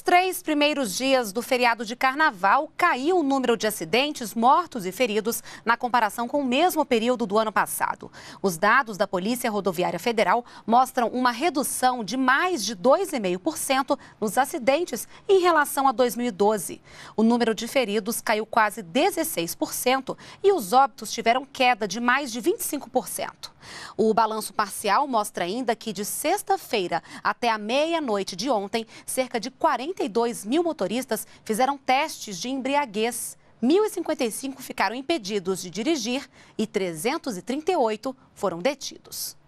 Nos três primeiros dias do feriado de carnaval, caiu o número de acidentes, mortos e feridos na comparação com o mesmo período do ano passado. Os dados da Polícia Rodoviária Federal mostram uma redução de mais de 2,5% nos acidentes em relação a 2012. O número de feridos caiu quase 16% e os óbitos tiveram queda de mais de 25%. O balanço parcial mostra ainda que de sexta-feira até a meia-noite de ontem, cerca de 40 42 mil motoristas fizeram testes de embriaguez. 1.055 ficaram impedidos de dirigir e 338 foram detidos.